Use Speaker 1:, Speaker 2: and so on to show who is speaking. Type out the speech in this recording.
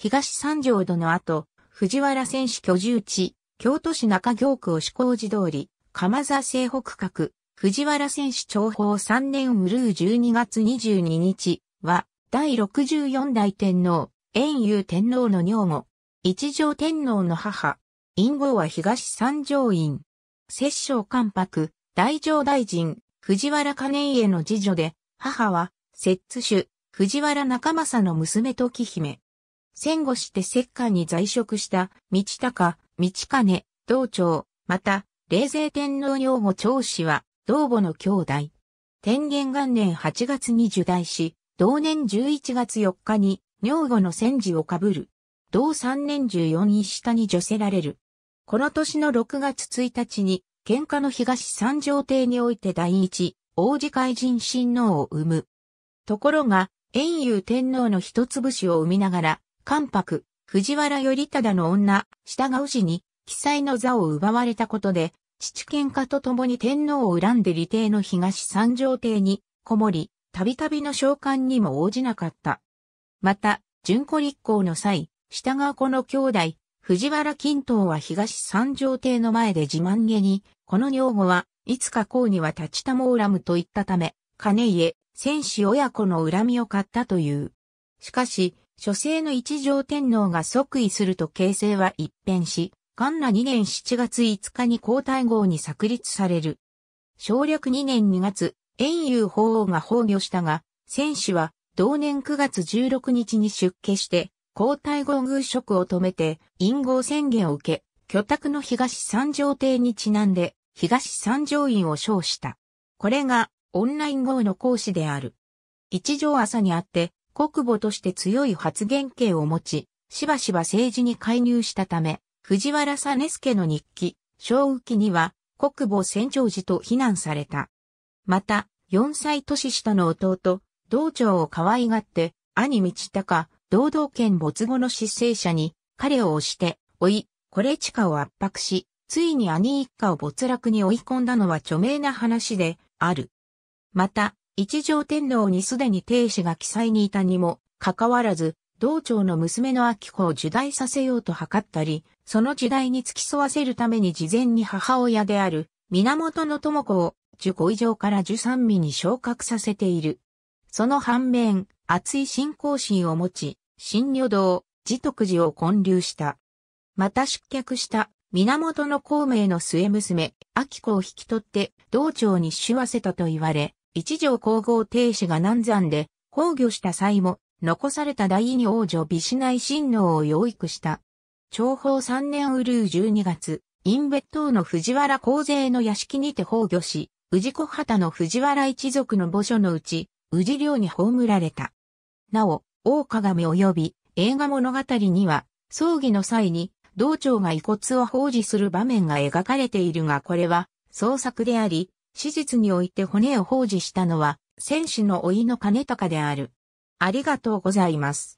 Speaker 1: 東三条戸の後、藤原選手居住地、京都市中京区を押工寺通り、鎌座西北角、藤原選手長宝三年ウルー12月22日は、第64代天皇、遠遊天皇の女後、一条天皇の母、隠号は東三条院、摂政関白、大乗大臣、藤原兼家の次女で、母は、摂津主、藤原中正の娘時姫。戦後して摂関に在職した道高、道金、道長、また、冷勢天皇養後長子は、道母の兄弟。天元元年8月に受代し、同年11月4日に、女後の戦時をかぶる。同3年14日下に除せられる。この年の6月1日に、喧嘩の東三条邸において第一、王子海人親王を生む。ところが、遠遊天皇の一つ節を生みながら、関白、藤原頼忠の女、従う氏に、記載の座を奪われたことで、父喧嘩と共に天皇を恨んで理帝の東三条邸にこもり、たびたびの召喚にも応じなかった。また、順子立候の際、従う子の兄弟、藤原金刀は東三条邸の前で自慢げに、この女房はいつか公には立ちたも恨むと言ったため、金家、戦士親子の恨みを買ったという。しかし、諸世の一条天皇が即位すると形勢は一変し、元那2年7月5日に皇太后に作立される。省略2年2月、遠遊法皇が崩御したが、戦士は同年9月16日に出家して、皇太后宮職を止めて、陰号宣言を受け、居宅の東三条邸にちなんで、東三条院を称した。これが、オンライン号の講師である。一条朝にあって、国母として強い発言権を持ち、しばしば政治に介入したため、藤原さす助の日記、正浮きには、国母戦長時と非難された。また、4歳年下の弟、道長を可愛がって、兄道隆、堂々県没後の失勢者に、彼を押して、追い、これ地下を圧迫し、ついに兄一家を没落に追い込んだのは著名な話で、ある。また、一条天皇にすでに帝子が記載にいたにも、かかわらず、道長の娘の秋子を受代させようと図ったり、その時代に付き添わせるために事前に母親である、源の智子を、受5以上から受三味に昇格させている。その反面、厚い信仰心を持ち、新女道、自徳寺を建立した。また失脚した源の孔明の末娘、秋子を引き取って、道長に死わせたと言われ、一条皇后帝子が南山で崩御した際も、残された第二王女美子内親王を養育した。長宝三年ウルう12月、インベットの藤原皇勢の屋敷にて崩御し、氏子畑の藤原一族の墓所のうち、宇治領に葬られた。なお、大鏡及び映画物語には、葬儀の際に、道長が遺骨を奉仕する場面が描かれているがこれは、創作であり、史実において骨を放置したのは、戦士の老いのと高である。ありがとうございます。